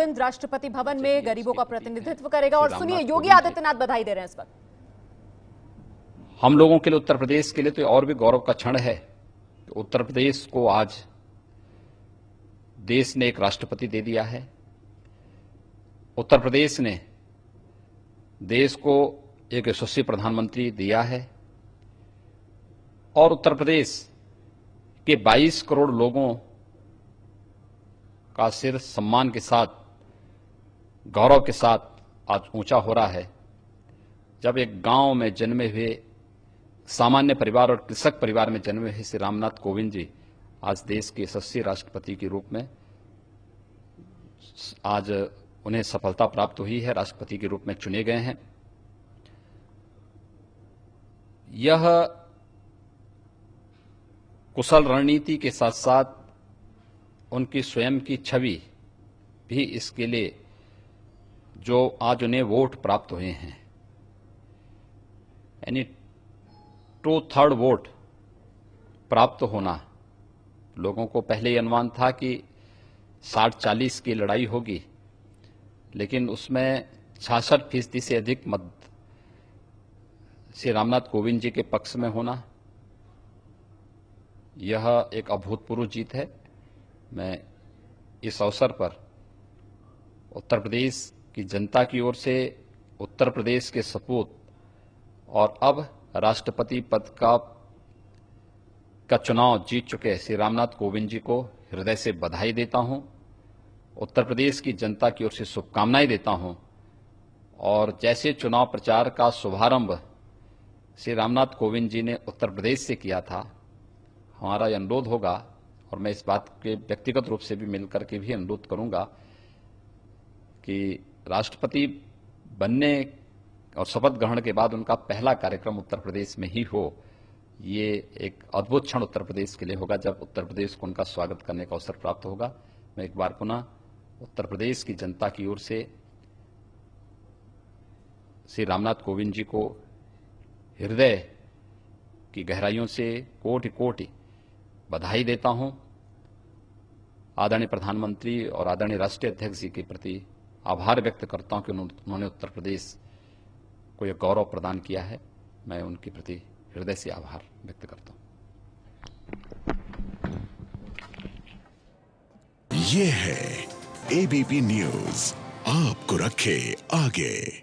कोविंद राष्ट्रपति भवन में गरीबों का प्रतिनिधित्व करेगा और सुनिए योगी आदित्यनाथ बधाई दे रहे हैं इस वक्त हम लोगों के लिए उत्तर प्रदेश के लिए तो और भी गौरव का क्षण है तो उत्तर प्रदेश को आज देश ने एक राष्ट्रपति दे दिया है उत्तर प्रदेश ने देश को एक यशस्वी प्रधानमंत्री दिया है और उत्तर प्रदेश के 22 करोड़ लोगों का सिर सम्मान के साथ गौरव के साथ आज ऊंचा हो रहा है जब एक गांव में जन्मे हुए सामान्य परिवार और कृषक परिवार में जन्मे हुए श्री रामनाथ कोविंद जी आज देश के यशस्वी राष्ट्रपति के रूप में आज उन्हें सफलता प्राप्त हुई है राष्ट्रपति के रूप में चुने गए हैं यह कुशल रणनीति के साथ साथ उनकी स्वयं की छवि भी इसके लिए जो आज उन्हें वोट प्राप्त हुए हैं यानी टू थर्ड वोट प्राप्त होना लोगों को पहले ही अनुमान था कि साठ चालीस की लड़ाई होगी लेकिन उसमें छियासठ फीसदी से अधिक मत श्री रामनाथ कोविंद जी के पक्ष में होना यह एक अभूतपूर्व जीत है मैं इस अवसर पर उत्तर प्रदेश कि जनता की ओर से उत्तर प्रदेश के सपूत और अब राष्ट्रपति पद का का चुनाव जीत चुके श्री रामनाथ कोविंद जी को हृदय से बधाई देता हूं उत्तर प्रदेश की जनता की ओर से शुभकामनाएं देता हूं और जैसे चुनाव प्रचार का शुभारंभ श्री रामनाथ कोविंद जी ने उत्तर प्रदेश से किया था हमारा अनुरोध होगा और मैं इस बात के व्यक्तिगत रूप से भी मिलकर के भी अनुरोध करूंगा कि राष्ट्रपति बनने और शपथ ग्रहण के बाद उनका पहला कार्यक्रम उत्तर प्रदेश में ही हो ये एक अद्भुत क्षण उत्तर प्रदेश के लिए होगा जब उत्तर प्रदेश को उनका स्वागत करने का अवसर प्राप्त होगा मैं एक बार पुनः उत्तर प्रदेश की जनता की ओर से श्री रामनाथ कोविंद जी को हृदय की गहराइयों से कोटि कोटि बधाई देता हूं आदरणीय प्रधानमंत्री और आदरणीय राष्ट्रीय अध्यक्ष जी के प्रति आभार व्यक्त करता हूं कि उन्होंने उत्तर प्रदेश को यह गौरव प्रदान किया है मैं उनके प्रति हृदय से आभार व्यक्त करता हूं ये है एबीपी न्यूज आपको रखे आगे